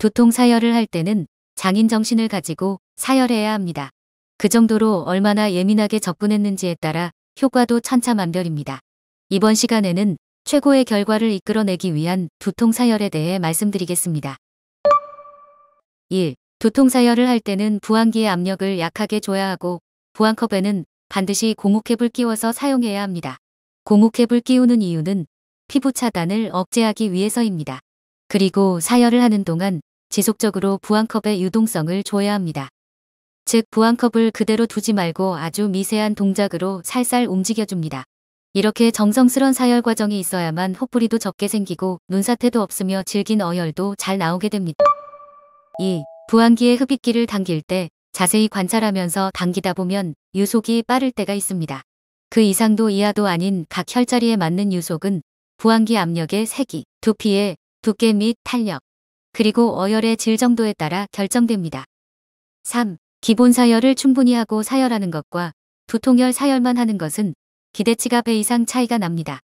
두통 사열을 할 때는 장인 정신을 가지고 사열해야 합니다. 그 정도로 얼마나 예민하게 접근했는지에 따라 효과도 천차만별입니다. 이번 시간에는 최고의 결과를 이끌어내기 위한 두통 사열에 대해 말씀드리겠습니다. 1. 두통 사열을 할 때는 부항기의 압력을 약하게 줘야 하고 부항컵에는 반드시 고무캡을 끼워서 사용해야 합니다. 고무캡을 끼우는 이유는 피부 차단을 억제하기 위해서입니다. 그리고 사열을 하는 동안 지속적으로 부안컵의 유동성을 줘야 합니다. 즉 부안컵을 그대로 두지 말고 아주 미세한 동작으로 살살 움직여줍니다. 이렇게 정성스런 사열 과정이 있어야만 헛뿌리도 적게 생기고 눈사태도 없으며 질긴 어혈도 잘 나오게 됩니다. 2. 부안기의 흡입기를 당길 때 자세히 관찰하면서 당기다 보면 유속이 빠를 때가 있습니다. 그 이상도 이하도 아닌 각 혈자리에 맞는 유속은 부안기 압력의 세기, 두피의 두께 및 탄력, 그리고 어혈의 질 정도에 따라 결정됩니다. 3. 기본 사혈을 충분히 하고 사혈하는 것과 두통혈 사혈만 하는 것은 기대치가 배 이상 차이가 납니다.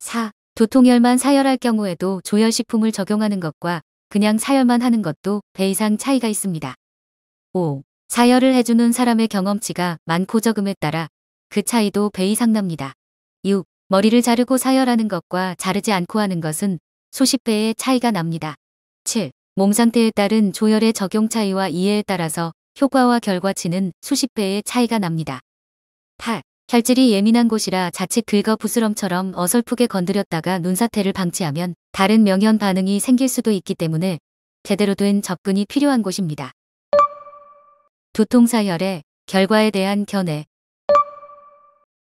4. 두통혈만 사혈할 경우에도 조혈식품을 적용하는 것과 그냥 사혈만 하는 것도 배 이상 차이가 있습니다. 5. 사혈을 해주는 사람의 경험치가 많고 적음에 따라 그 차이도 배 이상 납니다. 6. 머리를 자르고 사혈하는 것과 자르지 않고 하는 것은 수십 배의 차이가 납니다. 7. 몸 상태에 따른 조혈의 적용 차이와 이해에 따라서 효과와 결과치는 수십 배의 차이가 납니다. 8. 혈질이 예민한 곳이라 자칫 긁어 부스럼처럼 어설프게 건드렸다가 눈사태를 방치하면 다른 명현 반응이 생길 수도 있기 때문에 제대로 된 접근이 필요한 곳입니다. 두통사혈의 결과에 대한 견해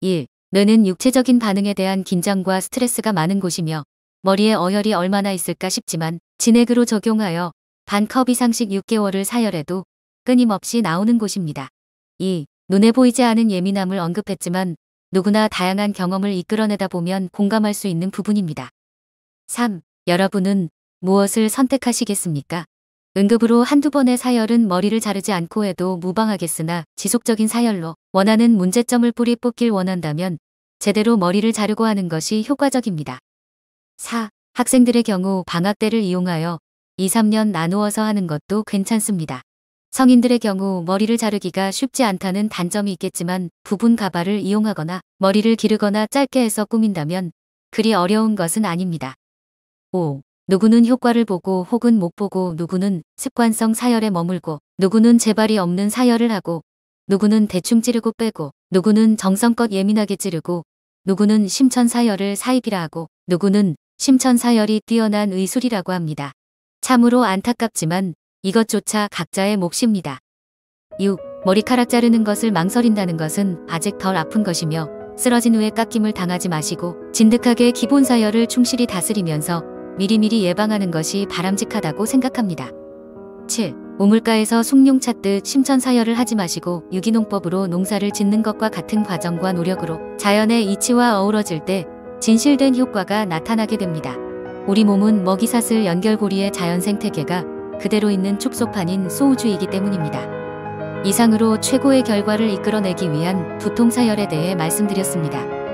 1. 뇌는 육체적인 반응에 대한 긴장과 스트레스가 많은 곳이며 머리에 어혈이 얼마나 있을까 싶지만 진액으로 적용하여 반 컵 이상씩 6개월을 사혈해도 끊임없이 나오는 곳입니다. 2. 눈에 보이지 않은 예민함을 언급했지만 누구나 다양한 경험을 이끌어내다 보면 공감할 수 있는 부분입니다. 3. 여러분은 무엇을 선택하시겠습니까? 응급으로 한두 번의 사혈은 머리를 자르지 않고 해도 무방하겠으나 지속적인 사혈로 원하는 문제점을 뿌리 뽑길 원한다면 제대로 머리를 자르고 하는 것이 효과적입니다. 4. 학생들의 경우 방학 때를 이용하여 2, 3년 나누어서 하는 것도 괜찮습니다. 성인들의 경우 머리를 자르기가 쉽지 않다는 단점이 있겠지만 부분 가발을 이용하거나 머리를 기르거나 짧게 해서 꾸민다면 그리 어려운 것은 아닙니다. 5. 누구는 효과를 보고 혹은 못 보고 누구는 습관성 사열에 머물고 누구는 재발이 없는 사열을 하고 누구는 대충 찌르고 빼고 누구는 정성껏 예민하게 찌르고 누구는 심천 사열을 사입이라 하고 누구는 심천사열이 뛰어난 의술이라고 합니다. 참으로 안타깝지만 이것조차 각자의 몫입니다. 6. 머리카락 자르는 것을 망설인다는 것은 아직 덜 아픈 것이며 쓰러진 후에 깎임을 당하지 마시고 진득하게 기본 사열을 충실히 다스리면서 미리미리 예방하는 것이 바람직하다고 생각합니다. 7. 우물가에서 숭룡 찾듯 심천사열을 하지 마시고 유기농법으로 농사를 짓는 것과 같은 과정과 노력으로 자연의 이치와 어우러질 때 진실된 효과가 나타나게 됩니다. 우리 몸은 먹이사슬 연결고리의 자연 생태계가 그대로 있는 축소판인 소우주이기 때문입니다. 이상으로 최고의 결과를 이끌어내기 위한 두통사열에 대해 말씀드렸습니다.